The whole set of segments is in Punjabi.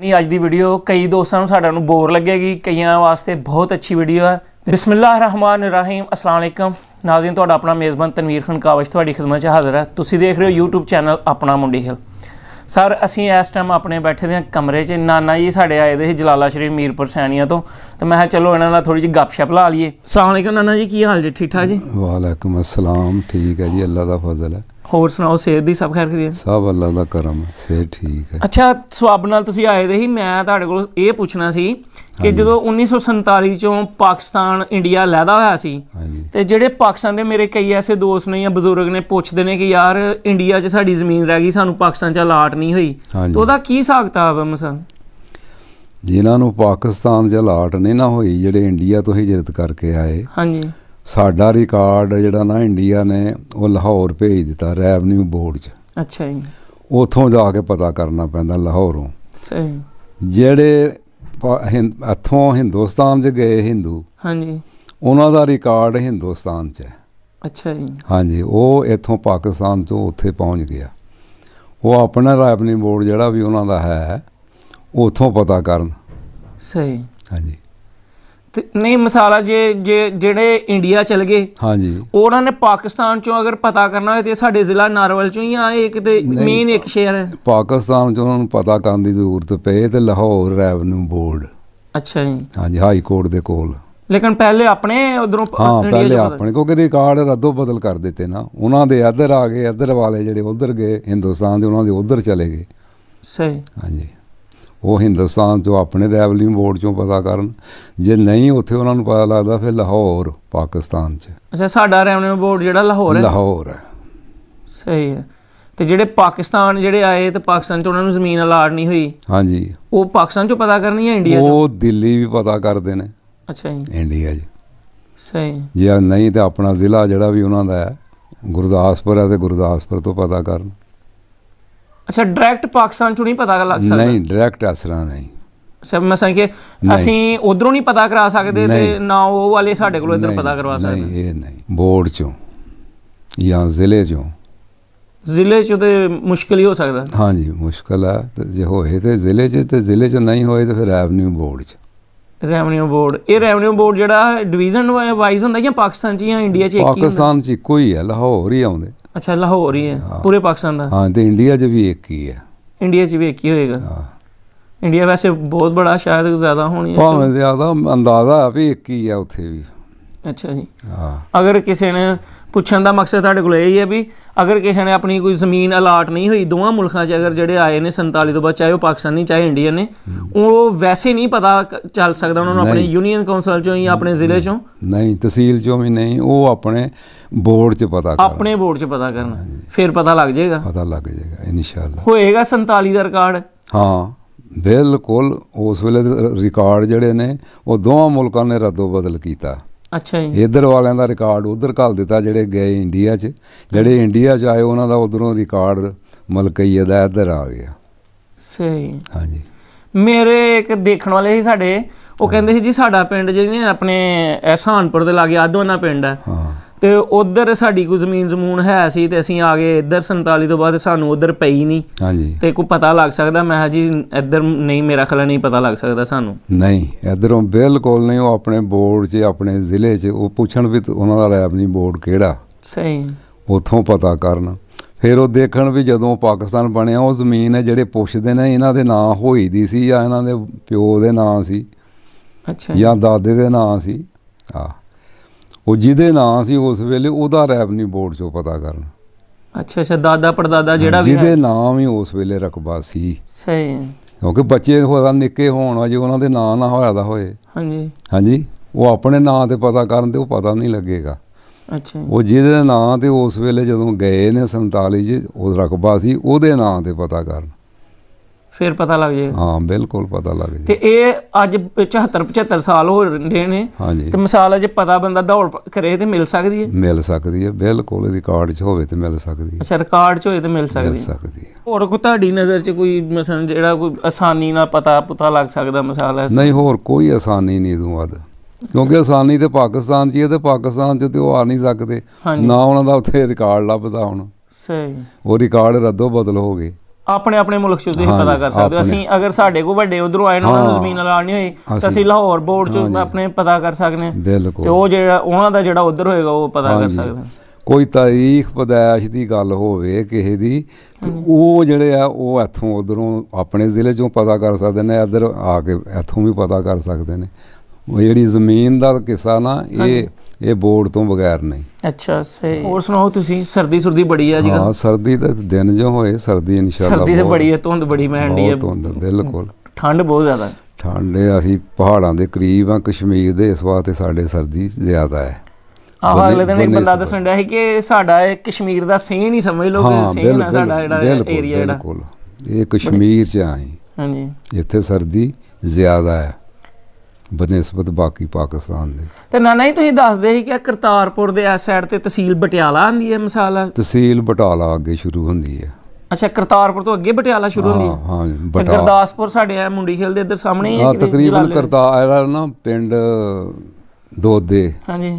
ਨਹੀਂ ਅੱਜ ਦੀ ਵੀਡੀਓ ਕਈ ਦੋਸਤਾਂ ਨੂੰ ਸਾਡਾ ਨੂੰ ਬੋਰ ਲੱਗੇਗੀ ਕਈਆਂ ਵਾਸਤੇ ਬਹੁਤ ਅੱਛੀ ਵੀਡੀਓ ਹੈ ਰਹਿਮਾਨ ਅਸਲਾਮ ਅਲੈਕਮ ਨਾਜ਼ਰੀਨ ਤੁਹਾਡਾ ਆਪਣਾ ਮੇਜ਼ਬਾਨ ਤਨਵੀਰ ਖਾਨ ਕਾਵਜ ਤੁਹਾਡੀ ਖidmat 'ਚ ਹਾਜ਼ਰ ਹੈ ਤੁਸੀਂ ਦੇਖ ਰਹੇ ਹੋ YouTube ਚੈਨਲ ਆਪਣਾ ਮੁੰਡੀ ਹਿਲ ਸਰ ਅਸੀਂ ਇਸ ਟਾਈਮ ਆਪਣੇ ਬੈਠੇ ਦੇ ਕਮਰੇ 'ਚ ਨਾਨਾ ਜੀ ਸਾਡੇ ਆਏ ਦੇ ਸੀ ਜਲਾਲਾ ਸ਼ਰੀਫ ਮੀਰਪੁਰ ਸੈਣੀਆਂ ਤੋਂ ਤੇ ਮੈਂ ਕਿਹਾ ਚਲੋ ਇਹਨਾਂ ਨਾਲ ਥੋੜੀ ਜਿਹੀ ਗੱਪਸ਼ਪ ਲਾ ਲਈਏ ਅਸਲਾਮ ਅਲੈਕਮ ਨਾਨਾ ਜੀ ਕੀ ਹਾਲ ਜੀ ਠੀਕ ਠਾਕ ਜੀ ਵਾਲੇਕਮ ਅਸਲਾਮ ਠੀਕ ਹੈ ਜੀ ਅੱਲਾ ਦਾ ਫਜ਼ਲ ਹੈ ਹੋਰ ਸੁਣਾਓ ਸਿਹਤ ਦੀ ਸਭ ਖੈਰ ਖਰੀਏ ਸਭ ਅੱਲਾ ਦਾ ਕਰਮ ਸਿਹਤ ਠੀਕ ਹੈ ਅੱਛਾ ਸਵਾਬ ਨਾਲ ਤੁਸੀਂ ਆਏ ਦੇ ਸੀ ਮੈਂ ਤੁਹਾਡੇ ਕੋਲ ਇਹ ਪੁੱਛਣਾ ਸੀ ਕਿ ਜਦੋਂ 1947 ਚੋਂ ਪਾਕਿਸਤਾਨ ਇੰਡੀਆ ਲੈਦਾ ਹੋਇਆ ਸੀ ਤੇ ਜਿਹੜੇ ਪਾਕਿਸਤਾਨ ਦੇ ਮੇਰੇ ਕਈ ਐਸੇ ਦੋਸਤ ਨੇ ਜਾਂ ਬਜ਼ੁਰਗ ਨੇ ਪੁੱਛਦੇ ਨੇ ਕਿ ਯਾਰ ਇੰਡੀਆ 'ਚ ਸਾਡੀ ਜ਼ਮੀਨ ਰਹਿ ਗਈ ਸਾਨੂੰ ਪਾਕਿਸਤਾਨ 'ਚ ਅਲਾਟ ਨਹੀਂ ਹੋਈ ਤੇ ਉਹਦਾ ਕੀ ਸਾਖਤਾ ਹੈ ਮਸਨ ਜਿਨ੍ਹਾਂ ਨੂੰ ਪਾਕਿਸਤਾਨ 'ਚ ਅਲਾਟ ਨਹੀਂ ਨਾ ਹੋਈ ਜਿਹੜੇ ਇੰਡੀਆ ਤੋਂ ਹਿਜਰਤ ਕਰਕੇ ਆਏ ਹਾਂਜੀ ਸਾਡਾ ਰਿਕਾਰਡ ਜਿਹੜਾ ਨਾ ਇੰਡੀਆ ਨੇ ਉਹ ਲਾਹੌਰ ਭੇਜ ਦਿੱਤਾ ਰੈਵਨਿਊ ਬੋਰਡ 'ਚ ਅੱਛਾ ਜੀ ਉਥੋਂ ਜਾ ਕੇ ਪਤਾ ਕਰਨਾ ਪੈਂਦਾ ਲਾਹੌਰੋਂ ਸਹੀ ਜਿਹੜੇ ਇੱਥੋਂ ਹਿੰਦੁਸਤਾਨ 'ਚ ਗਏ ਹਿੰਦੂ ਹਾਂਜੀ ਉਹਨਾਂ ਦਾ ਰਿਕਾਰਡ ਹਿੰਦੁਸਤਾਨ 'ਚ ਹੈ ਅੱਛਾ ਜੀ ਹਾਂਜੀ ਉਹ ਇੱਥੋਂ ਪਾਕਿਸਤਾਨ ਤੋਂ ਉੱਥੇ ਪਹੁੰਚ ਗਿਆ ਉਹ ਆਪਣਾ ਰੈਵਨਿਊ ਬੋਰਡ ਜਿਹੜਾ ਵੀ ਉਹਨਾਂ ਦਾ ਹੈ ਉਥੋਂ ਪਤਾ ਕਰਨ ਸਹੀ ਹਾਂਜੀ ਨਹੀਂ ਮਸਾਲਾ ਜੇ ਜਿਹੜੇ ਇੰਡੀਆ ਚਲ ਗਏ ਹਾਂਜੀ ਉਹਨਾਂ ਨੇ ਪਾਕਿਸਤਾਨ ਚੋਂ ਅਗਰ ਪਤਾ ਕਰਨਾ ਹੋਵੇ ਤੇ ਸਾਡੇ ਜ਼ਿਲ੍ਹਾ ਨਾਰਵਲ ਚੋਂ ਹੀ ਆਏ ਕਿਤੇ ਮੇਨ ਇੱਕ ਸ਼ਹਿਰ ਹੈ ਪਾਕਿਸਤਾਨ ਚੋਂ ਉਹਨਾਂ ਨੂੰ ਪਤਾ ਕਰਨ ਦੀ ਜ਼ਰੂਰਤ ਪਏ ਤੇ ਲਾਹੌਰ ਰੈਵਨਿਊ ਬੋਰਡ ਅੱਛਾ ਜੀ ਹਾਂਜੀ ਹਾਈ ਕੋਰਟ ਦੇ ਕੋਲ ਲੇਕਿਨ ਪਹਿਲੇ ਆਪਣੇ ਉਧਰੋਂ ਹਾਂ ਪਹਿਲੇ ਆਪਣੇ ਕਿਉਂਕਿ ਰਿਕਾਰਡ ਰੱਦੋ ਬਦਲ ਕਰ ਦਿੱਤੇ ਨਾ ਉਹਨਾਂ ਦੇ ਇੱਧਰ ਆ ਗਏ ਇੱਧਰ ਵਾਲੇ ਜਿਹੜੇ ਉਧਰ ਗਏ ਹਿੰਦੁਸਤਾਨ ਦੇ ਉਹਨਾਂ ਦੇ ਉਧਰ ਚਲੇ ਗਏ ਸਹੀ ਹਾਂਜੀ ਉਹ ਹਿੰਦੁਸਤਾਨ ਤੋਂ ਆਪਣੇ ਰੈਵਲਿੰਗ ਬੋਰਡ ਚੋਂ ਪਤਾ ਕਰਨ ਜੇ ਨਹੀਂ ਉੱਥੇ ਉਹਨਾਂ ਨੂੰ ਪਤਾ ਲੱਗਦਾ ਫਿਰ ਲਾਹੌਰ ਪਾਕਿਸਤਾਨ 'ਚ ਅੱਛਾ ਸਾਡਾ ਰੈਵਲਿੰਗ ਬੋਰਡ ਜਿਹੜਾ ਲਾਹੌਰ ਹੈ ਲਾਹੌਰ ਹੈ ਸਹੀ ਹੈ ਤੇ ਜਿਹੜੇ ਪਾਕਿਸਤਾਨ ਜਿਹੜੇ ਆਏ ਤੇ ਪਾਕਿਸਤਾਨ 'ਚ ਉਹਨਾਂ ਨੂੰ ਜ਼ਮੀਨ ਅਲਾਟ ਨਹੀਂ ਹੋਈ ਹਾਂਜੀ ਉਹ ਪਾਕਿਸਤਾਨ 'ਚੋਂ ਪਤਾ ਕਰਨੀ ਹੈ ਇੰਡੀਆ 'ਚ ਉਹ ਦਿੱਲੀ ਵੀ ਪਤਾ ਕਰਦੇ ਨੇ ਅੱਛਾ ਜੀ ਇੰਡੀਆ 'ਚ ਸਹੀ ਜੇ ਨਹੀਂ ਤਾਂ ਆਪਣਾ ਜ਼ਿਲ੍ਹਾ ਜਿਹੜਾ ਵੀ ਉਹਨਾਂ ਦਾ ਹੈ ਗੁਰਦਾਸਪੁਰ ਹੈ ਤੇ ਗੁਰਦਾਸਪੁਰ ਤੋਂ ਪਤਾ ਕਰਨ ਅੱਛਾ ਡਾਇਰੈਕਟ ਪਾਕਿਸਤਾਨ ਚੋਂ ਨਹੀਂ ਪਤਾ ਲੱਗ ਸਕਦਾ ਨਹੀਂ ਡਾਇਰੈਕਟ ਅਸਰਾਂ ਨਹੀਂ ਸਭ ਮਸਾਂ ਕਿ ਅਸੀਂ ਉਧਰੋਂ ਨਹੀਂ ਪਤਾ ਕਰਾ ਸਕਦੇ ਤੇ ਨਾ ਉਹ ਵਾਲੇ ਸਾਡੇ ਕੋਲ ਇਧਰ ਪਤਾ ਕਰਵਾ ਸਕਦੇ ਨਹੀਂ ਇਹ ਨਹੀਂ ਬੋਰਡ ਚੋਂ ਜਾਂ ਜ਼ਿਲ੍ਹੇ ਚੋਂ ਜ਼ਿਲ੍ਹੇ ਚੋਂ ਤੇ ਮੁਸ਼ਕਲ ਹੀ ਹੋ ਸਕਦਾ ਹਾਂਜੀ ਮੁਸ਼ਕਲ ਆ ਤੇ ਜੇ ਹੋਏ ਤੇ ਜ਼ਿਲ੍ਹੇ ਚ ਤੇ ਜ਼ਿਲ੍ਹੇ ਚ ਨਹੀਂ ਹੋਏ ਤੇ ਫਿਰ ਰੈਵਨਿਊ ਬੋਰਡ ਚ ਰੈਵਨਿਊ ਬੋਰਡ ਇਹ ਰੈਵਨਿਊ ਬੋਰਡ ਜਿਹੜਾ ਡਿਵੀਜ਼ਨ ਵਾਈਜ਼ ਹੁੰਦਾ ਜਾਂ ਪਾਕਿਸਤਾਨ ਚ ਜਾਂ ਇੰਡੀਆ ਚ ਇੱਕ ਹੀ ਹੁੰਦਾ ਪਾਕਿਸਤਾਨ ਚ ਕੋਈ ਹੈ ਲਾਹੌਰ ਹੀ ਆਉਂਦੇ ਅੱਛਾ ਲਾਹੌਰ ਹੀ ਹੈ ਪੂਰੇ ਪਾਕਿਸਤਾਨ ਦਾ ਹਾਂ ਤੇ ਇੰਡੀਆ 'ਚ ਵੀ ਇੱਕ ਹੀ ਹੈ ਇੰਡੀਆ 'ਚ ਵੀ ਇੱਕ ਹੀ ਹੋਏਗਾ ਹਾਂ ਇੰਡੀਆ ਵੈਸੇ ਬਹੁਤ ਬੜਾ ਸ਼ਾਇਦ ਜ਼ਿਆਦਾ ਹੋਣੀ ਹੈ ਭਾਵੇਂ ਜ਼ਿਆਦਾ ਅੰਦਾਜ਼ਾ ਵੀ ਇੱਕ ਹੀ ਹੈ ਉੱਥੇ ਵੀ ਅੱਛਾ ਜੀ ਹਾਂ ਅਗਰ ਕਿਸੇ ਨੇ ਪੁੱਛਣ ਦਾ ਮਕਸਦ ਤੁਹਾਡੇ ਕੋਲ ਇਹ ਹੀ ਹੈ ਵੀ ਅਗਰ ਕਿਸੇ ਨੇ ਆਪਣੀ ਕੋਈ ਜ਼ਮੀਨ ਅਲਾਟ ਨਹੀਂ ਹੋਈ ਦੋਵਾਂ ਮੁਲਕਾਂ 'ਚ ਅਗਰ ਜਿਹੜੇ ਆਏ ਨੇ 47 ਤੋਂ ਬਾਅਦ ਚਾਹੇ ਉਹ ਪਾਕਿਸਤਾਨੀ ਚਾਹੇ ਇੰਡੀਅਨ ਨੇ ਉਹ ਵੈਸੇ ਨਹੀਂ ਪਤਾ ਚੱਲ ਸਕਦਾ ਉਹਨਾਂ ਨੂੰ ਆਪਣੇ ਯੂਨੀਅਨ ਕਾਉਂਸਲ 'ਚੋਂ ਜਾਂ ਆਪਣੇ ਜ਼ਿਲ੍ਹੇ 'ਚੋਂ ਨਹੀਂ ਤਹਿਸੀਲ 'ਚੋਂ ਵੀ ਨਹੀਂ ਉਹ ਆਪਣੇ ਬੋਰਡ 'ਚ ਪਤਾ ਕਰਨਾ ਆਪਣੇ ਬੋਰਡ 'ਚ ਪਤਾ ਕਰਨਾ ਫਿਰ ਪਤਾ ਲੱਗ ਜਾਏਗਾ ਪਤਾ ਲੱਗ ਜਾਏਗਾ ਇਨਸ਼ਾਅੱਲਾ ਹੋਏਗਾ 47 ਦਾ ਰਿਕਾਰਡ ਹਾਂ ਬਿਲਕੁਲ ਉਸ ਵੇਲੇ ਰਿਕਾਰਡ ਜਿਹੜੇ ਨੇ ਉਹ ਦੋਵਾਂ ਮੁਲਕਾਂ ਨੇ ਰਦੋ ਬਦਲ ਕੀਤਾ ਅੱਛਾ ਜੀ ਇਧਰ ਵਾਲਿਆਂ ਦਾ ਰਿਕਾਰਡ ਉਧਰ ਕਾਲ ਦਿੱਤਾ ਜਿਹੜੇ ਗਏ ਇੰਡੀਆ 'ਚ ਜਿਹੜੇ ਇੰਡੀਆ 'ਚ ਆਏ ਉਹਨਾਂ ਦਾ ਉਧਰੋਂ ਰਿਕਾਰਡ ਮਲਕਈਆ ਦਾ ਇਧਰ ਆ ਗਿਆ ਸਹੀ ਹਾਂਜੀ ਮੇਰੇ ਇੱਕ ਦੇਖਣ ਵਾਲੇ ਸੀ ਸਾਡੇ ਉਹ ਕਹਿੰਦੇ ਸੀ ਜੀ ਸਾਡਾ ਪਿੰਡ ਜਿਹੜੀ ਨੇ ਆਪਣੇ ਐਸਾਨਪੁਰ ਦੇ ਲਾਗੇ ਆਦੋਨਾ ਪਿੰਡ ਹੈ ਹਾਂ ਤੇ ਉਧਰ ਸਾਡੀ ਕੋ ਜ਼ਮੀਨ ਜ਼ਮੂਨ ਹੈ ਸੀ ਤੇ ਅਸੀਂ ਆ ਗਏ ਇੱਧਰ 47 ਤੋਂ ਬਾਅਦ ਸਾਨੂੰ ਉਧਰ ਪਈ ਨਹੀਂ ਹਾਂਜੀ ਤੇ ਕੋ ਪਤਾ ਲੱਗ ਸਕਦਾ ਮੈਂ ਜੀ ਇੱਧਰ ਨਹੀਂ ਮੇਰਾ ਖਲਾ ਨਹੀਂ ਪਤਾ ਲੱਗ ਸਕਦਾ ਸਾਨੂੰ ਨਹੀਂ ਇੱਧਰੋਂ ਬਿਲਕੁਲ ਨਹੀਂ ਉਹ ਆਪਣੇ ਬੋਰਡ 'ਚ ਆਪਣੇ ਜ਼ਿਲ੍ਹੇ 'ਚ ਉਹ ਪੁੱਛਣ ਵੀ ਉਹਨਾਂ ਦਾ ਨਹੀਂ ਬੋਰਡ ਕਿਹੜਾ ਸਹੀ ਉਥੋਂ ਪਤਾ ਕਰਨ ਫਿਰ ਉਹ ਦੇਖਣ ਵੀ ਜਦੋਂ ਪਾਕਿਸਤਾਨ ਬਣਿਆ ਉਹ ਜ਼ਮੀਨ ਹੈ ਜਿਹੜੇ ਪੁੱਛਦੇ ਨੇ ਇਹਨਾਂ ਦੇ ਨਾਂ ਹੋਈ ਦੀ ਸੀ ਜਾਂ ਇਹਨਾਂ ਦੇ ਪਿਓ ਦੇ ਨਾਂ ਸੀ ਅੱਛਾ ਜਾਂ ਦਾਦੇ ਦੇ ਨਾਂ ਸੀ ਆ ਉਹ ਜਿਹਦੇ ਨਾਂ ਸੀ ਉਸ ਵੇਲੇ ਉਹਦਾ ਰੈਵਨਿਊ ਬੋਰਡ ਚੋਂ ਪਤਾ ਕਰਨਾ ਅੱਛਾ ਅੱਛਾ ਦਾਦਾ ਪਰਦਾਦਾ ਜਿਹੜਾ ਵੀ ਜਿਹਦੇ ਨਾਮ ਹੀ ਉਸ ਵੇਲੇ ਰਕਬਾ ਸੀ ਸਹੀ ਕਿਉਂਕਿ ਬੱਚੇ ਹੋਰਾਂ ਨਿੱਕੇ ਹੋਣ ਅਜੇ ਉਹਨਾਂ ਦੇ ਨਾਂ ਨਾ ਹੋਇਆ ਦਾ ਹੋਏ ਹਾਂਜੀ ਹਾਂਜੀ ਉਹ ਆਪਣੇ ਨਾਂ ਤੇ ਪਤਾ ਕਰਨ ਤੇ ਉਹ ਪਤਾ ਨਹੀਂ ਲੱਗੇਗਾ ਅੱਛਾ ਉਹ ਜਿਹਦੇ ਨਾਂ ਤੇ ਉਸ ਵੇਲੇ ਜਦੋਂ ਗਏ ਨੇ 47 ਜੀ ਉਹ ਰਕਬਾ ਸੀ ਉਹਦੇ ਨਾਂ ਤੇ ਪਤਾ ਕਰਨ ਫਿਰ ਪਤਾ ਲੱਗ ਜੇ ਹਾਂ ਬਿਲਕੁਲ ਪਤਾ ਲੱਗ ਜਾਏ ਤੇ ਇਹ ਅੱਜ 75 75 ਸਾਲ ਹੋ ਰਹੇ ਨੇ ਤੇ ਮਿਸਾਲ ਅਜੇ ਪਤਾ ਬੰਦਾ ਦੌੜ ਕਰੇ ਤੇ ਮਿਲ ਸਕਦੀ ਹੈ ਮਿਲ ਸਕਦੀ ਹੈ ਬਿਲਕੁਲ ਰਿਕਾਰਡ 'ਚ ਹੋਵੇ ਤੇ ਮਿਲ ਸਕਦੀ ਹੈ ਅੱਛਾ ਰਿਕਾਰਡ 'ਚ ਹੋਵੇ ਤੇ ਮਿਲ ਸਕਦੀ ਹੈ ਮਿਲ ਸਕਦੀ ਹੈ ਹੋਰ ਕੋ ਤੁਹਾਡੀ ਨਜ਼ਰ 'ਚ ਕੋਈ ਮਸਲ ਜਿਹੜਾ ਕੋਈ ਆਸਾਨੀ ਨਾਲ ਪਤਾ ਪਤਾ ਲੱਗ ਸਕਦਾ ਮਿਸਾਲ ਹੈ ਨਹੀਂ ਹੋਰ ਕੋਈ ਆਸਾਨੀ ਨਹੀਂ ਇਦੋਂ ਵੱਧ ਕਿਉਂਕਿ ਆਸਾਨੀ ਤੇ ਪਾਕਿਸਤਾਨ 'ਚ ਹੀ ਹੈ ਤੇ ਪਾਕਿਸਤਾਨ 'ਚ ਤੇ ਉਹ ਆ ਨਹੀਂ ਸਕਦੇ ਨਾ ਉਹਨਾਂ ਦਾ ਉੱਥੇ ਰਿਕਾਰਡ ਲੱਭਦਾ ਹੁਣ ਸਹੀ ਉਹ ਰਿਕਾਰਡ ਰੱਦੋ ਬਦਲ ਹੋ ਗਏ ਆਪਣੇ ਆਪਣੇ ਮੁਲਕ ਚੋਂ ਤੁਸੀਂ ਪਤਾ ਕਰ ਸਕਦੇ ਹੋ ਅਸੀਂ ਅਗਰ ਸਾਡੇ ਕੋ ਵੱਡੇ ਉਧਰੋਂ ਆਏ ਉਹਨਾਂ ਨੂੰ ਜ਼ਮੀਨ ਲਾਣੀ ਹੋਈ ਤਾਂ ਅਸੀਂ ਲਾਹੌਰ ਬੋਰਡ ਚੋਂ ਆਪਣੇ ਪਤਾ ਕਰ ਸਕਦੇ ਹਾਂ ਤੇ ਉਹ ਜਿਹੜਾ ਉਹਨਾਂ ਦਾ ਜਿਹੜਾ ਉਧਰ ਹੋਏਗਾ ਉਹ ਪਤਾ ਕਰ ਸਕਦੇ ਕੋਈ ਤਾਰੀਖ ਪਦਾਇਸ਼ ਦੀ ਗੱਲ ਹੋਵੇ ਕਿਸੇ ਦੀ ਤੇ ਉਹ ਜਿਹੜੇ ਆ ਉਹ ਇੱਥੋਂ ਉਧਰੋਂ ਆਪਣੇ ਜ਼ਿਲ੍ਹੇ 'ਚੋਂ ਪਤਾ ਕਰ ਸਕਦੇ ਨੇ ਇੱਧਰ ਆ ਕੇ ਇੱਥੋਂ ਵੀ ਪਤਾ ਕਰ ਸਕਦੇ ਨੇ ਉਹ ਜਿਹੜੀ ਜ਼ਮੀਨ ਦਾ ਕਿੱਸਾ ਨਾ ਇਹ ਇਹ ਬੋਰਡ ਤੋਂ ਬਗੈਰ ਨਹੀਂ ਅੱਛਾ ਸਹੀ ਹੋਰ ਸੁਣਾਓ ਤੁਸੀਂ ਸਰਦੀ ਸੁਰਦੀ ਬੜੀ ਆ ਜੀ ਹਾਂ ਸਰਦੀ ਤਾਂ ਦਿਨ ਜੋ ਹੋਏ ਸਰਦੀ ਇਨਸ਼ਾਅੱਲਾ ਸਰਦੀ ਤੇ ਬੜੀ ਹੈ ਧੁੰਦ ਬੜੀ ਮੈਂਡੀ ਹੈ ਧੁੰਦ ਬਿਲਕੁਲ ਠੰਡ ਬਹੁਤ ਜ਼ਿਆਦਾ ਠੰਡ ਅਸੀਂ ਪਹਾੜਾਂ ਦੇ ਕਰੀਬ ਆ ਕਸ਼ਮੀਰ ਦੇ ਇਸ ਵਾਰ ਤੇ ਸਾਡੇ ਸਰਦੀ ਜ਼ਿਆਦਾ ਹੈ ਆਹ ਅਗਲੇ ਦਿਨ ਇੱਕ ਬੰਦਾ ਦੱਸਣ ਰਿਹਾ ਸੀ ਕਿ ਸਾਡਾ ਇਹ ਕਸ਼ਮੀਰ ਦਾ ਸੇਨ ਹੀ ਸਮਝ ਲਓ ਕਿ ਸੇਨ ਆ ਸਾਡਾ ਜਿਹੜਾ ਏਰੀਆ ਜਿਹੜਾ ਬਿਲਕੁਲ ਇਹ ਕਸ਼ਮੀਰ ਚ ਆਏ ਹਾਂਜੀ ਇੱਥੇ ਸਰਦੀ ਜ਼ਿਆਦਾ ਹੈ ਬਨਿਸਬਤ ਬਾਕੀ ਪਾਕਿਸਤਾਨ ਦੇ ਤੇ ਨਾਨਾ ਜੀ ਤੁਸੀਂ ਦੱਸਦੇ ਸੀ ਕਿ ਕਰਤਾਰਪੁਰ ਦੇ ਇਸ ਸਾਈਡ ਤੇ ਤਹਿਸੀਲ ਬਟਿਆਲਾ ਆਂਦੀ ਹੈ ਮਿਸਾਲ ਤਹਿਸੀਲ ਬਟਾਲਾ ਅੱਗੇ ਸ਼ੁਰੂ ਹੁੰਦੀ ਹੈ ਅੱਛਾ ਕਰਤਾਰਪੁਰ ਤੋਂ ਅੱਗੇ ਬਟਿਆਲਾ ਸ਼ੁਰੂ ਹੁੰਦੀ ਹੈ ਹਾਂ ਤੇ ਗੁਰਦਾਸਪੁਰ ਸਾਡੇ ਐ ਮੁੰਡੀ ਖੇਲ ਦੇ ਇੱਧਰ ਸਾਹਮਣੇ ਹੈ ਹੈ ਤਕਰੀਬਨ ਕਰਤਾ ਕਰਤਾਰ ਨਾ ਪਿੰਡ ਦੋਦੇ ਹਾਂਜੀ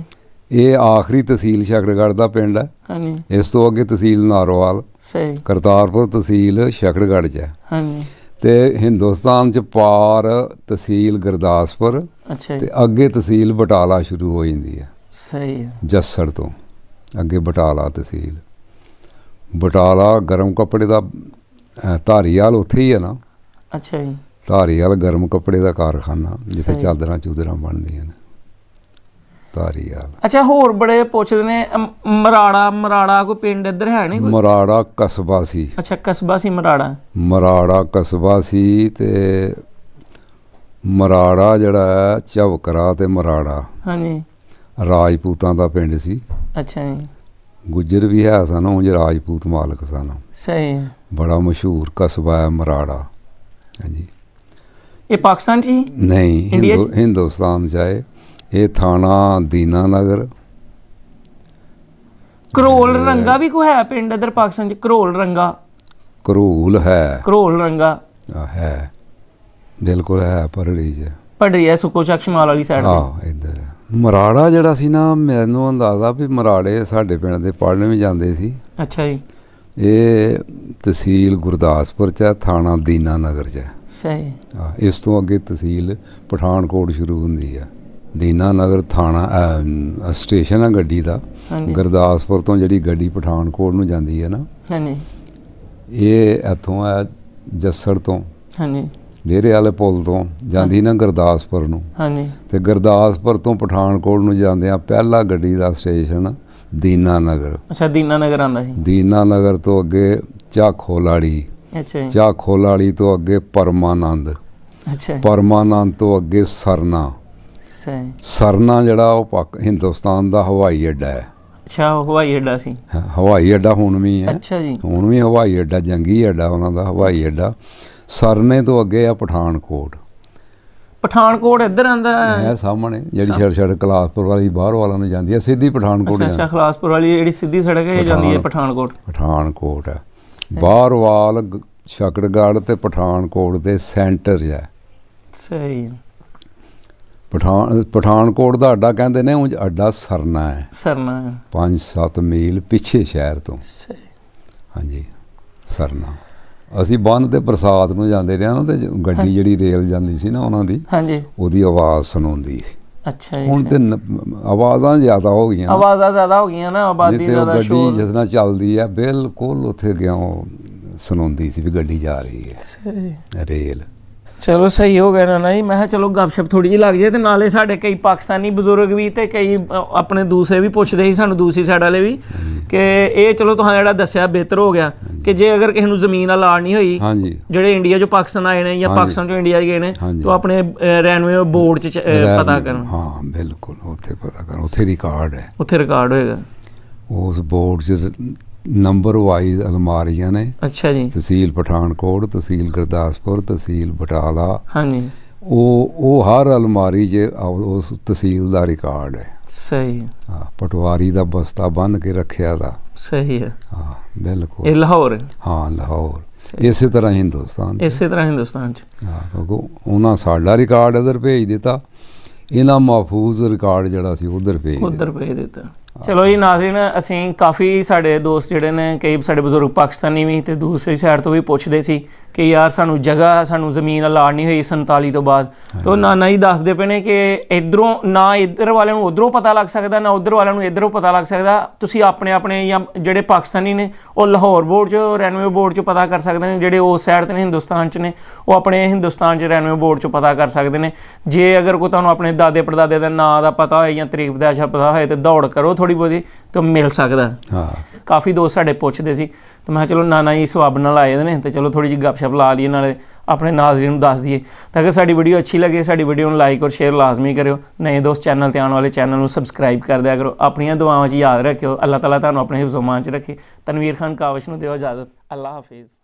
ਇਹ ਆਖਰੀ ਤਹਿਸੀਲ ਸ਼ਕੜਗੜ ਦਾ ਪਿੰਡ ਹੈ ਹਾਂਜੀ ਇਸ ਤੋਂ ਅੱਗੇ ਤਹਿਸੀਲ ਨਾਰੋਵਾਲ ਸਹੀ ਕਰਤਾਰਪੁਰ ਤਹਿਸੀਲ ਸ਼ਕੜਗੜ ਜਾ ਹੈ ਹਾਂਜੀ ਤੇ ਹਿੰਦੁਸਤਾਨ ਚ ਪਾਰ ਤਹਿਸੀਲ ਗੁਰਦਾਸਪੁਰ ਅੱਛਾ ਤੇ ਅੱਗੇ ਤਹਿਸੀਲ ਬਟਾਲਾ ਸ਼ੁਰੂ ਹੋ ਜਾਂਦੀ ਹੈ ਸਹੀ ਜੱਸੜ ਤੋਂ ਅੱਗੇ ਬਟਾਲਾ ਤਹਿਸੀਲ ਬਟਾਲਾ ਗਰਮ ਕੱਪੜੇ ਦਾ ਧਾਰੀਵਾਲ ਉੱਥੇ ਹੀ ਹੈ ਨਾ ਅੱਛਾ ਜੀ ਧਾਰੀਵਾਲ ਗਰਮ ਕੱਪੜੇ ਦਾ ਕਾਰਖਾਨਾ ਜਿੱਥੇ ਚਾਦਰਾਂ ਚੂਦਰਾਂ ਬਣਦੀਆਂ ਨੇ ਧਾਰੀਵਾਲ ਅੱਛਾ ਹੋਰ ਬੜੇ ਪੁੱਛਦੇ ਨੇ ਮਰਾੜਾ ਮਰਾੜਾ ਕੋਈ ਪਿੰਡ ਇੱਧਰ ਹੈ ਨਹੀਂ ਕੋਈ ਮਰਾੜਾ ਕਸਬਾ ਸੀ ਅੱਛਾ ਕਸਬਾ ਸੀ ਮਰਾੜਾ ਮਰਾੜਾ ਕਸਬਾ ਸੀ ਤੇ ਮਰਾੜਾ ਜਿਹੜਾ ਚਵਕਰਾ ਤੇ ਮਰਾੜਾ ਹਾਂਜੀ ਰਾਜਪੂਤਾਂ ਦਾ ਪਿੰਡ ਸੀ ਅੱਛਾ ਜੀ ਗੁੱਜਰ ਵੀ ਹੈ ਸਨ ਉਹ ਜਿਹੜਾ ਰਾਜਪੂਤ ਮਾਲਕ ਸਨ ਸਹੀ ਬੜਾ ਮਸ਼ਹੂਰ ਕਸਬਾ ਹੈ ਮਰਾੜਾ ਹਾਂਜੀ ਇਹ ਪਾਕਿਸਤਾਨ ਜੀ ਨਹੀਂ ਨਹੀਂ ਹਿੰਦੁਸਤਾਨ ਜਾਏ ਇਹ ਥਾਣਾ ਦੀਨਾ ਨਗਰ ਕਰੋਲ ਰੰਗਾ ਵੀ ਕੋ ਹੈ ਪਿੰਡ ਅਦਰ ਪਾਕਿਸਤਾਨ ਚ ਕਰੋਲ ਰੰਗਾ ਕਰੋਲ ਹੈ ਕਰੋਲ ਰੰਗਾ ਹੈ ਬਿਲਕੁਲ ਹੈ ਪਰੜੀ ਚ ਪੜਰੀ ਹੈ ਸੁਕੋ ਚਖਸ਼ਮਾਲ ਵਾਲੀ ਸਾਈਡ ਤੇ ਹਾਂ ਇੱਧਰ ਮਰਾੜਾ ਜਿਹੜਾ ਸੀ ਨਾ ਮੈਨੂੰ ਅੰਦਾਜ਼ਾ ਵੀ ਮਰਾੜੇ ਸਾਡੇ ਪਿੰਡ ਦੇ ਪੜਨ ਵੀ ਜਾਂਦੇ ਸੀ ਅੱਛਾ ਜੀ ਇਹ ਤਹਿਸੀਲ ਗੁਰਦਾਸਪੁਰ ਚ ਹੈ ਥਾਣਾ ਦੀਨਾ ਨਗਰ ਚ ਹੈ ਸਹੀ ਹਾਂ ਇਸ ਤੋਂ ਅੱਗੇ ਤਹਿਸੀਲ ਪਠਾਨਕੋਟ ਸ਼ੁਰੂ ਹੁੰਦੀ ਹੈ ਦੀਨਾ ਨਗਰ ਥਾਣਾ ਸਟੇਸ਼ਨ ਆ ਗੱਡੀ ਦਾ ਗੁਰਦਾਸਪੁਰ ਤੋਂ ਜਿਹੜੀ ਗੱਡੀ ਪਠਾਨਕੋਟ ਨੂੰ ਜਾਂਦੀ ਹੈ ਨਾ ਹਾਂਜੀ ਇਹ ਇੱਥੋਂ ਆ ਜੱਸੜ ਤੋਂ ਹਾਂਜੀ ਡੇਰੇ ਵਾਲੇ ਪੁਲ ਤੋਂ ਜਾਂਦੀ ਨਾ ਗੁਰਦਾਸਪੁਰ ਨੂੰ ਹਾਂਜੀ ਤੇ ਗੁਰਦਾਸਪੁਰ ਤੋਂ ਪਠਾਨਕੋਟ ਨੂੰ ਜਾਂਦੇ ਆ ਪਹਿਲਾ ਗੱਡੀ ਦਾ ਸਟੇਸ਼ਨ ਦੀਨਾ ਨਗਰ ਅੱਛਾ ਦੀਨਾ ਨਗਰ ਆਂਦਾ ਸੀ ਦੀਨਾ ਨਗਰ ਤੋਂ ਅੱਗੇ ਚਾਖੋਲਾੜੀ ਅੱਛਾ ਜੀ ਚਾਖੋਲਾੜੀ ਤੋਂ ਅੱਗੇ ਪਰਮਾਨੰਦ ਅੱਛਾ ਪਰਮਾਨੰਦ ਤੋਂ ਅੱਗੇ ਸਰਨਾ ਸਰਨਾ ਜਿਹੜਾ ਉਹ ਹਿੰਦੁਸਤਾਨ ਦਾ ਹਵਾਈ ਅੱਡਾ ਹੈ ਅੱਛਾ ਹਵਾਈ ਅੱਡਾ ਸੀ ਹਵਾਈ ਅੱਡਾ ਹੁਣ ਵੀ ਹੈ ਅੱਛਾ ਜੀ ਹੁਣ ਵੀ ਹਵਾਈ ਅੱਡਾ ਜੰਗੀ ਅੱਡਾ ਉਹਨਾਂ ਦਾ ਹਵਾਈ ਅੱਡਾ ਸਰਨੇ ਤੋਂ ਅੱਗੇ ਆ ਪਠਾਨਕੋਟ ਪਠਾਨਕੋਟ ਇੱਧਰ ਆਂਦਾ ਹੈ ਸਾਹਮਣੇ ਜਿਹੜੀ ਛੜ ਛੜ ਕਲਾਸਪੁਰ ਵਾਲੀ ਬਾਹਰ ਵਾਲਾ ਨੂੰ ਜਾਂਦੀ ਹੈ ਸਿੱਧੀ ਪਠਾਨਕੋਟ ਅੱਛਾ ਕਲਾਸਪੁਰ ਵਾਲੀ ਜਿਹੜੀ ਸਿੱਧੀ ਸੜਕ ਹੈ ਜਾਂਦੀ ਹੈ ਪਠਾਨਕੋਟ ਪਠਾਨਕੋਟ ਹੈ ਬਾਹਰ ਵਾਲ ਛਕੜਗੜ ਤੇ ਪਠਾਨਕੋਟ ਦੇ ਸੈਂਟਰ ਹੈ ਸਹੀ ਪਠਾਨ ਪਠਾਨਕੋਟ ਦਾ ਅੱਡਾ ਕਹਿੰਦੇ ਨੇ ਉਂਝ ਅੱਡਾ ਸਰਨਾ ਹੈ ਸਰਨਾ 5-7 ਮੀਲ ਪਿੱਛੇ ਸ਼ਹਿਰ ਤੋਂ ਸਹੀ ਹਾਂਜੀ ਸਰਨਾ ਅਸੀਂ ਬੰਦ ਤੇ ਪ੍ਰਸਾਦ ਨੂੰ ਜਾਂਦੇ ਰਿਆਂ ਨਾ ਤੇ ਗੱਡੀ ਜਿਹੜੀ ਰੇਲ ਜਾਂਦੀ ਸੀ ਨਾ ਉਹਨਾਂ ਦੀ ਹਾਂਜੀ ਉਹਦੀ ਆਵਾਜ਼ ਸੁਣਾਉਂਦੀ ਸੀ ਅੱਛਾ ਹੁਣ ਤੇ ਆਵਾਜ਼ਾਂ ਜ਼ਿਆਦਾ ਹੋ ਗਈਆਂ ਆਵਾਜ਼ਾਂ ਜ਼ਿਆਦਾ ਹੋ ਗਈਆਂ ਨਾ ਆਬਾਦੀ ਜ਼ਿਆਦਾ ਸ਼ੋਰ ਗੱਡੀ ਜਿਸ ਨਾਲ ਚੱਲਦੀ ਆ ਬਿਲਕੁਲ ਉੱਥੇ ਗਿਆ ਸੁਣਾਉਂਦੀ ਸੀ ਵੀ ਗੱਡੀ ਜਾ ਰਹੀ ਹੈ ਸਹੀ ਰੇਲ ਚਲੋ ਸਹੀ ਹੋ ਗਿਆ ਨਾ ਜੀ ਮੈਂ ਕਿਹਾ ਚਲੋ ਗੱਪਸ਼ਪ ਥੋੜੀ ਜਿਹੀ ਲੱਗ ਜੇ ਤੇ ਨਾਲੇ ਸਾਡੇ ਕਈ ਪਾਕਿਸਤਾਨੀ ਬਜ਼ੁਰਗ ਵੀ ਤੇ ਕਈ ਆਪਣੇ ਦੂਸਰੇ ਵੀ ਪੁੱਛਦੇ ਸੀ ਸਾਨੂੰ ਦੂਸਰੀ ਸਾਈਡ ਵਾਲੇ ਵੀ ਕਿ ਇਹ ਚਲੋ ਤੁਹਾਨੂੰ ਜਿਹੜਾ ਦੱਸਿਆ ਬਿਹਤਰ ਹੋ ਗਿਆ ਕਿ ਜੇ ਅਗਰ ਕਿਸੇ ਨੂੰ ਜ਼ਮੀਨ ਅਲਾਟ ਨਹੀਂ ਹੋਈ ਜਿਹੜੇ ਇੰਡੀਆ ਚੋਂ ਪਾਕਿਸਤਾਨ ਆਏ ਨੇ ਜਾਂ ਪਾਕਿਸਤਾਨ ਚੋਂ ਇੰਡੀਆ ਗਏ ਨੇ ਤਾਂ ਆਪਣੇ ਰੈਨਵੇ ਬੋਰਡ 'ਚ ਪਤਾ ਕਰਨ ਹਾਂ ਬਿਲਕੁਲ ਉੱਥੇ ਪਤਾ ਕਰਨ ਉੱਥੇ ਰਿਕਾਰਡ ਹੈ ਉੱਥੇ ਰਿਕਾਰਡ ਹੋਏਗਾ ਉਸ ਬੋਰਡ 'ਚ ਨੰਬਰ ਵਾਈਜ਼ ਅਲਮਾਰੀਆਂ ਨੇ ਅੱਛਾ ਜੀ ਤਹਿਸੀਲ ਪਠਾਨਕੋਟ ਤਹਿਸੀਲ ਗੁਰਦਾਸਪੁਰ ਤਹਿਸੀਲ ਬਟਾਲਾ ਹਾਂਜੀ ਉਹ ਉਹ ਹਰ ਅਲਮਾਰੀ 'ਚ ਉਸ ਤਹਿਸੀਲ ਦਾ ਰਿਕਾਰਡ ਹੈ ਸਹੀ ਹਾਂ ਪਟਵਾਰੀ ਦਾ ਬਸਤਾ ਬੰਨ ਕੇ ਰੱਖਿਆ ਦਾ ਸਹੀ ਹੈ ਹਾਂ ਬਿਲਕੁਲ ਇਹ ਲਾਹੌਰ ਹਾਂ ਲਾਹੌਰ ਇਸੇ ਤਰ੍ਹਾਂ ਹਿੰਦੁਸਤਾਨ ਇਸੇ ਤਰ੍ਹਾਂ ਹਿੰਦੁਸਤਾਨ 'ਚ ਹਾਂ ਕਿਉਂਕਿ ਉਹਨਾਂ ਸਾਡਾ ਰਿਕਾਰਡ ਅਦਰ ਭੇਜ ਦਿੱਤਾ ਇਹਨਾਂ ਮਹਫੂਜ਼ ਰਿਕਾਰਡ ਜਿਹੜਾ ਸੀ ਉਧਰ ਭੇਜ ਉਧਰ ਭੇਜ ਦਿੱਤਾ ਚਲੋ ਜੀ ਨਾਜ਼ਰੀਨ ਅਸੀਂ ਕਾਫੀ ਸਾਡੇ ਦੋਸਤ ਜਿਹੜੇ ਨੇ ਕਈ ਸਾਡੇ ਬਜ਼ੁਰਗ ਪਾਕਿਸਤਾਨੀ ਵੀ ਤੇ ਦੂਸਰੀ ਸਾਈਡ ਤੋਂ ਵੀ ਪੁੱਛਦੇ ਸੀ ਕਿ ਯਾਰ ਸਾਨੂੰ ਜਗ੍ਹਾ ਸਾਨੂੰ ਜ਼ਮੀਨ ਅਲਾਟ ਨਹੀਂ ਹੋਈ 47 ਤੋਂ ਬਾਅਦ ਤੋਂ ਨਾਨਾ ਹੀ ਦੱਸਦੇ ਪਏ ਨੇ ਕਿ ਇਧਰੋਂ ਨਾ ਇਧਰ ਵਾਲਿਆਂ ਨੂੰ ਉਧਰੋਂ ਪਤਾ ਲੱਗ ਸਕਦਾ ਨਾ ਉਧਰ ਵਾਲਿਆਂ ਨੂੰ ਇਧਰੋਂ ਪਤਾ ਲੱਗ ਸਕਦਾ ਤੁਸੀਂ ਆਪਣੇ ਆਪਣੇ ਜਾਂ ਜਿਹੜੇ ਪਾਕਿਸਤਾਨੀ ਨੇ ਉਹ ਲਾਹੌਰ ਬੋਰਡ 'ਚ ਰੈਨਵੇ ਬੋਰਡ 'ਚ ਪਤਾ ਕਰ ਸਕਦੇ ਨੇ ਜਿਹੜੇ ਉਸ ਸਾਈਡ ਤੇ ਨੇ ਹਿੰਦੁਸਤਾਨ 'ਚ ਨੇ ਉਹ ਆਪਣੇ ਹਿੰਦੁਸਤਾਨ 'ਚ ਰੈਨਵੇ ਬੋਰਡ 'ਚ ਪਤਾ ਕਰ ਸਕਦੇ ਨੇ ਜੇ ਅਗਰ ਕੋ ਤੁਹਾਨੂੰ ਆਪਣੇ ਦਾਦੇ ਪੜਦਾਦੇ ਦਾ ਨਾਂ ਦਾ ਪਤਾ ਹੋਏ ਜਾਂ ਤਰੀਕ ਦਾ ਪਤਾ ਹੋਏ ਤੇ ਦੌੜ ਕਰੋ ਥੋੜੀ ਬੋਦੀ ਤੋਂ ਮਿਲ ਸਕਦਾ ਹਾਂ ਕਾਫੀ ਦੋਸਤ ਸਾਡੇ ਪੁੱਛਦੇ ਸੀ ਤਾਂ ਮੈਂ ਚਲੋ ਨਾਨਾ ਜੀ ਸਵਾਬ ਨਾਲ ਆਏ ਨੇ ਤੇ ਚਲੋ ਥੋੜੀ ਜੀ ਗੱਪਸ਼ਪ ਲਾ ਲਈਏ ਨਾਲੇ ਆਪਣੇ ਨਾਜ਼ਰੀਨ ਨੂੰ ਦੱਸ ਦਈਏ ਤਾਂ ਕਿ ਸਾਡੀ ਵੀਡੀਓ ਅੱਛੀ ਲੱਗੇ ਸਾਡੀ ਵੀਡੀਓ ਨੂੰ ਲਾਈਕ ਔਰ ਸ਼ੇਅਰ ਲਾਜ਼ਮੀ ਕਰਿਓ ਨਏ ਦੋਸਤ ਚੈਨਲ ਤੇ ਆਉਣ ਵਾਲੇ ਚੈਨਲ ਨੂੰ ਸਬਸਕ੍ਰਾਈਬ ਕਰ ਦਿਆ ਕਰੋ ਆਪਣੀਆਂ ਦੁਆਵਾਂ 'ਚ ਯਾਦ ਰੱਖਿਓ ਅੱਲਾਹ ਤਾਲਾ ਤੁਹਾਨੂੰ ਆਪਣੇ ਹਿਫਜ਼ੋਮਾਨ 'ਚ ਰੱਖੇ ਤਨਵੀਰ ਖਾਨ ਕਾਵਸ਼ ਨੂੰ ਦਿਓ ਇਜਾਜ਼ਤ ਅੱਲਾਹ ਹਾਫਿਜ਼